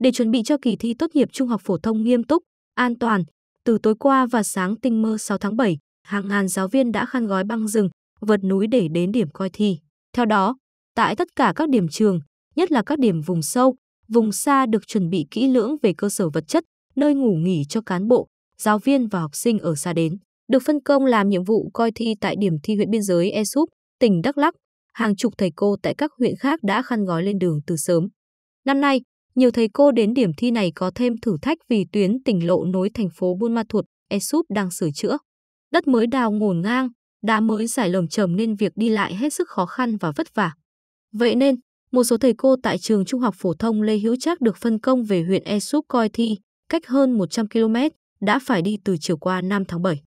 Để chuẩn bị cho kỳ thi tốt nghiệp trung học phổ thông nghiêm túc, an toàn, từ tối qua và sáng tinh mơ 6 tháng 7, hàng ngàn giáo viên đã khăn gói băng rừng, vượt núi để đến điểm coi thi. Theo đó, tại tất cả các điểm trường, nhất là các điểm vùng sâu, vùng xa được chuẩn bị kỹ lưỡng về cơ sở vật chất, nơi ngủ nghỉ cho cán bộ, giáo viên và học sinh ở xa đến. Được phân công làm nhiệm vụ coi thi tại điểm thi huyện biên giới Esup, tỉnh Đắk Lắk, hàng chục thầy cô tại các huyện khác đã khăn gói lên đường từ sớm. Năm nay, nhiều thầy cô đến điểm thi này có thêm thử thách vì tuyến tỉnh lộ nối thành phố Buôn Ma Thuột, Esup đang sửa chữa. Đất mới đào ngổn ngang, đá mới giải lồng trầm nên việc đi lại hết sức khó khăn và vất vả. Vậy nên, một số thầy cô tại trường trung học phổ thông Lê Hữu Trác được phân công về huyện Esup coi thi, cách hơn 100 km, đã phải đi từ chiều qua 5 tháng 7.